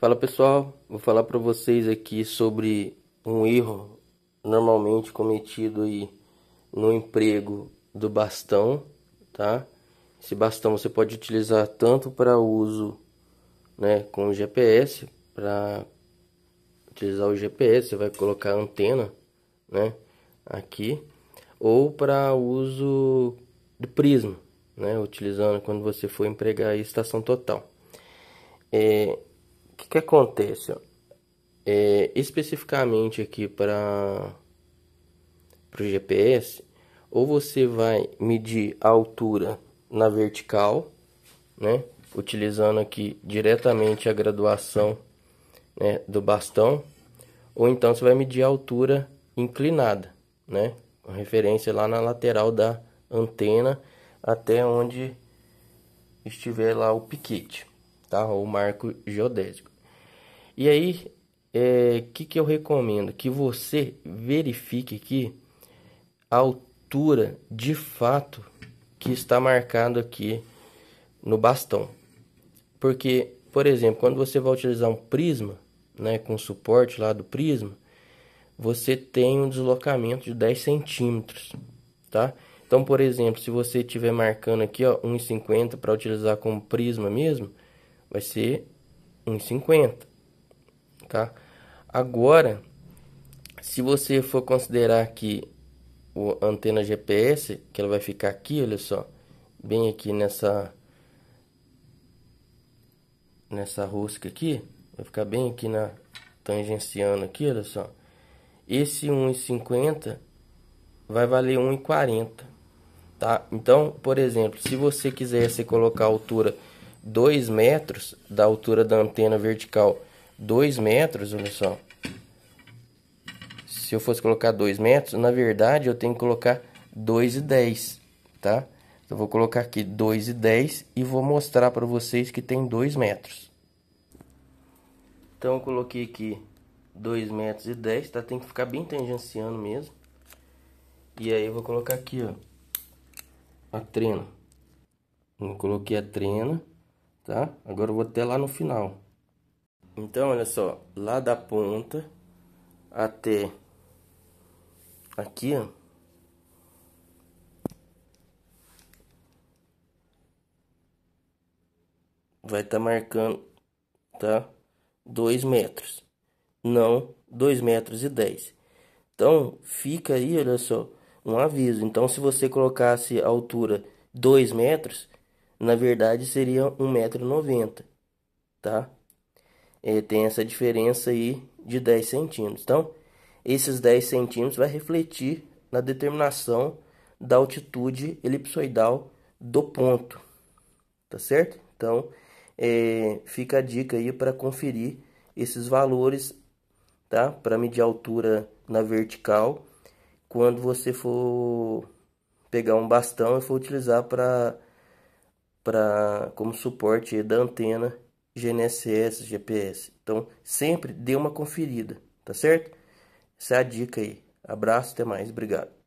Fala pessoal, vou falar para vocês aqui sobre um erro normalmente cometido aí no emprego do bastão, tá? Esse bastão você pode utilizar tanto para uso, né, com o GPS, para utilizar o GPS, você vai colocar antena, né, aqui, ou para uso de prisma, né, utilizando quando você for empregar a estação total. É, que, que acontece? É, especificamente aqui para o GPS, ou você vai medir a altura na vertical, né? utilizando aqui diretamente a graduação né, do bastão, ou então você vai medir a altura inclinada, né? Com referência lá na lateral da antena até onde estiver lá o piquete, tá? Ou marco geodésico. E aí, o é, que, que eu recomendo? Que você verifique aqui a altura de fato que está marcado aqui no bastão. Porque, por exemplo, quando você vai utilizar um prisma, né, com suporte lá do prisma, você tem um deslocamento de 10 centímetros, tá? Então, por exemplo, se você estiver marcando aqui, ó, 1,50 para utilizar como prisma mesmo, vai ser 1,50 tá? Agora, se você for considerar que o antena GPS, que ela vai ficar aqui, olha só, bem aqui nessa nessa rosca aqui, vai ficar bem aqui na tangenciando aqui, olha só. Esse 1,50 vai valer 1,40, tá? Então, por exemplo, se você quisesse colocar a altura 2 metros da altura da antena vertical 2 metros, olha só. Se eu fosse colocar 2 metros, na verdade eu tenho que colocar 2,10, tá? Então, eu vou colocar aqui 2,10 e vou mostrar para vocês que tem 2 metros. Então, eu coloquei aqui 2 metros e 10, tá? Tem que ficar bem tangenciando mesmo. E aí eu vou colocar aqui, ó, a trena. Eu coloquei a trena, tá? Agora eu vou até lá no final. Então, olha só, lá da ponta até aqui, ó. Vai estar tá marcando, tá? 2 metros, não 2 metros e 10. Então, fica aí, olha só, um aviso. Então, se você colocasse a altura 2 metros, na verdade seria 1,90 metro, tá? é, tem essa diferença aí de 10 centímetros. Então, esses 10 centímetros vai refletir na determinação da altitude elipsoidal do ponto, tá certo? Então, é, fica a dica aí para conferir esses valores, tá? Para medir a altura na vertical, quando você for pegar um bastão e for utilizar para para como suporte da antena GNSS, GPS. Então, sempre dê uma conferida, tá certo? Essa é a dica aí. Abraço, até mais, obrigado.